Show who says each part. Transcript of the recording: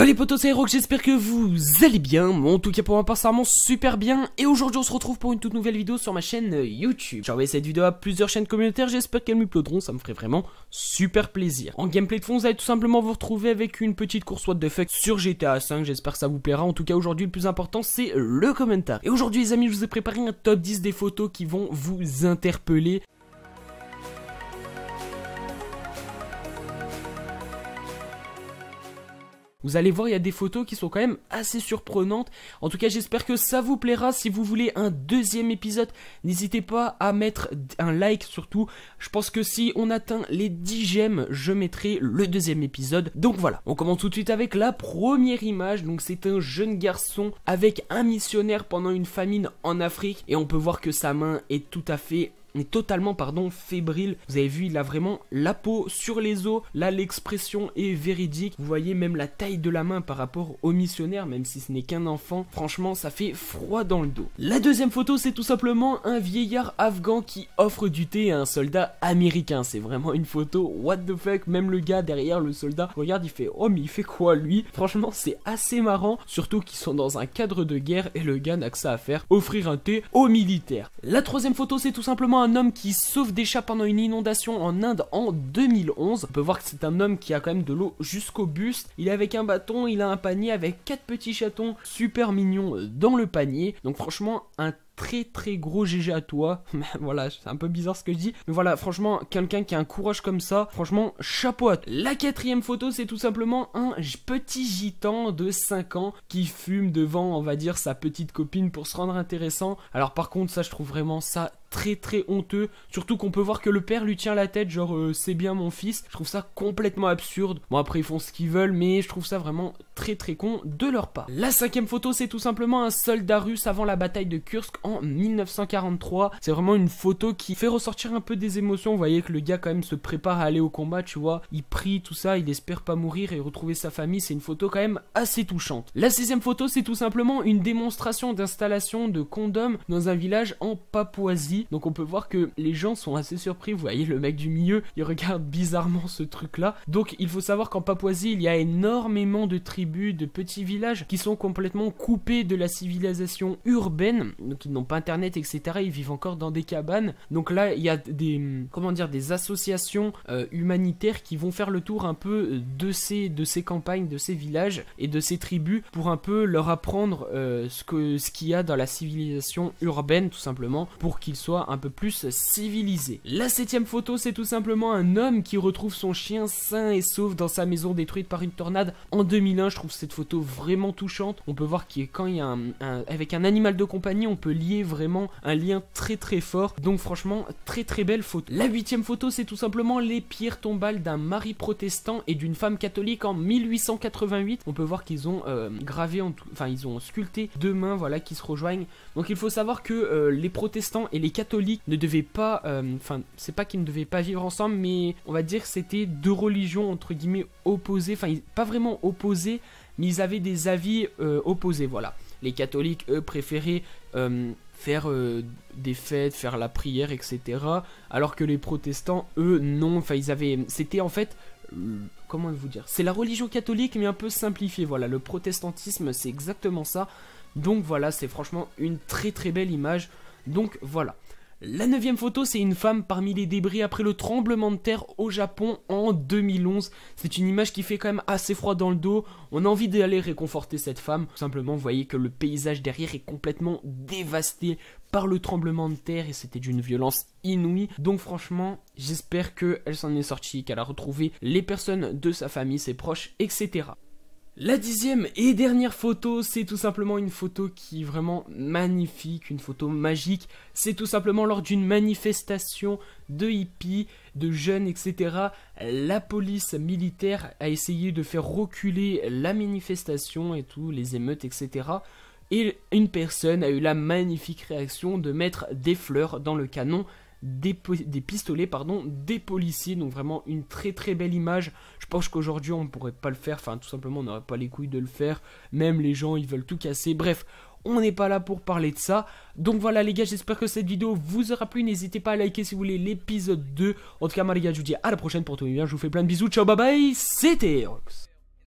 Speaker 1: Salut les potos, c'est j'espère que vous allez bien, bon, en tout cas pour moi personnellement super bien, et aujourd'hui on se retrouve pour une toute nouvelle vidéo sur ma chaîne euh, YouTube. J'ai envoyé cette vidéo à plusieurs chaînes communautaires, j'espère qu'elles plaudront ça me ferait vraiment super plaisir. En gameplay de fond, vous allez tout simplement vous retrouver avec une petite course what de sur GTA V, j'espère que ça vous plaira, en tout cas aujourd'hui le plus important c'est le commentaire. Et aujourd'hui les amis, je vous ai préparé un top 10 des photos qui vont vous interpeller. Vous allez voir, il y a des photos qui sont quand même assez surprenantes. En tout cas, j'espère que ça vous plaira. Si vous voulez un deuxième épisode, n'hésitez pas à mettre un like surtout. Je pense que si on atteint les 10 j'aime, je mettrai le deuxième épisode. Donc voilà, on commence tout de suite avec la première image. Donc c'est un jeune garçon avec un missionnaire pendant une famine en Afrique. Et on peut voir que sa main est tout à fait est totalement pardon fébrile. Vous avez vu, il a vraiment la peau sur les os. Là, l'expression est véridique. Vous voyez même la taille de la main par rapport au missionnaire, même si ce n'est qu'un enfant. Franchement, ça fait froid dans le dos. La deuxième photo, c'est tout simplement un vieillard afghan qui offre du thé à un soldat américain. C'est vraiment une photo what the fuck. Même le gars derrière le soldat regarde, il fait oh mais il fait quoi lui Franchement, c'est assez marrant, surtout qu'ils sont dans un cadre de guerre et le gars n'a que ça à faire, offrir un thé aux militaires. La troisième photo, c'est tout simplement un homme qui sauve des chats pendant une inondation en Inde en 2011. On peut voir que c'est un homme qui a quand même de l'eau jusqu'au buste. Il est avec un bâton, il a un panier avec quatre petits chatons super mignons dans le panier. Donc franchement, un très très gros GG à toi. voilà, c'est un peu bizarre ce que je dis. Mais voilà, franchement, quelqu'un qui a un courage comme ça, franchement, chapeau à toi. La quatrième photo, c'est tout simplement un petit gitan de 5 ans qui fume devant, on va dire, sa petite copine pour se rendre intéressant. Alors par contre, ça, je trouve vraiment ça très très honteux. Surtout qu'on peut voir que le père lui tient la tête, genre euh, c'est bien mon fils. Je trouve ça complètement absurde. Bon après ils font ce qu'ils veulent, mais je trouve ça vraiment très très con de leur part. La cinquième photo c'est tout simplement un soldat russe avant la bataille de Kursk en 1943. C'est vraiment une photo qui fait ressortir un peu des émotions. Vous voyez que le gars quand même se prépare à aller au combat, tu vois. Il prie tout ça, il espère pas mourir et retrouver sa famille. C'est une photo quand même assez touchante. La sixième photo c'est tout simplement une démonstration d'installation de condoms dans un village en Papouasie donc on peut voir que les gens sont assez surpris. Vous voyez, le mec du milieu, il regarde bizarrement ce truc-là. Donc il faut savoir qu'en Papouasie, il y a énormément de tribus, de petits villages qui sont complètement coupés de la civilisation urbaine. Donc ils n'ont pas internet, etc. Ils vivent encore dans des cabanes. Donc là, il y a des, comment dire, des associations euh, humanitaires qui vont faire le tour un peu euh, de ces, de ces campagnes, de ces villages et de ces tribus pour un peu leur apprendre euh, ce qu'il ce y a dans la civilisation urbaine, tout simplement, pour qu'ils soient un peu plus civilisé. La septième photo, c'est tout simplement un homme qui retrouve son chien sain et sauf dans sa maison détruite par une tornade en 2001. Je trouve cette photo vraiment touchante. On peut voir qu'il quand il y a un, avec un animal de compagnie, on peut lier vraiment un lien très très fort. Donc franchement, très très belle photo. La huitième photo, c'est tout simplement les pierres tombales d'un mari protestant et d'une femme catholique en 1888. On peut voir qu'ils ont euh, gravé, enfin ils ont sculpté deux mains, voilà, qui se rejoignent. Donc il faut savoir que euh, les protestants et les catholiques catholiques ne devaient pas, euh, enfin, c'est pas qu'ils ne devaient pas vivre ensemble, mais on va dire c'était deux religions entre guillemets opposées, enfin, pas vraiment opposées, mais ils avaient des avis euh, opposés, voilà. Les catholiques, eux, préféraient euh, faire des fêtes, faire la prière, etc. Alors que les protestants, eux, non, enfin, ils avaient, c'était en fait comment vous dire C'est la religion catholique mais un peu simplifiée, voilà, le protestantisme c'est exactement ça. Donc voilà, c'est franchement une très très belle image donc voilà. La neuvième photo, c'est une femme parmi les débris après le tremblement de terre au Japon en 2011. C'est une image qui fait quand même assez froid dans le dos. On a envie d'aller réconforter cette femme. simplement, vous voyez que le paysage derrière est complètement dévasté par le tremblement de terre et c'était d'une violence inouïe. Donc franchement, j'espère qu'elle s'en est sortie, qu'elle a retrouvé les personnes de sa famille, ses proches, etc. La dixième et dernière photo, c'est tout simplement une photo qui est vraiment magnifique, une photo magique. C'est tout simplement lors d'une manifestation de hippies, de jeunes, etc. La police militaire a essayé de faire reculer la manifestation et tout, les émeutes, etc. Et une personne a eu la magnifique réaction de mettre des fleurs dans le canon des, pistolets pardon, des policiers. Donc vraiment une très très belle image. Je pense qu'aujourd'hui on ne pourrait pas le faire. Enfin tout simplement on n'aurait pas les couilles de le faire. Même les gens ils veulent tout casser. Bref. On n'est pas là pour parler de ça. Donc voilà les gars, j'espère que cette vidéo vous aura plu. N'hésitez pas à liker si vous voulez l'épisode 2. En tout cas, moi les gars, je vous dis à la prochaine pour tout bien. Je vous fais plein de bisous. Ciao, bye bye. C'était Rox.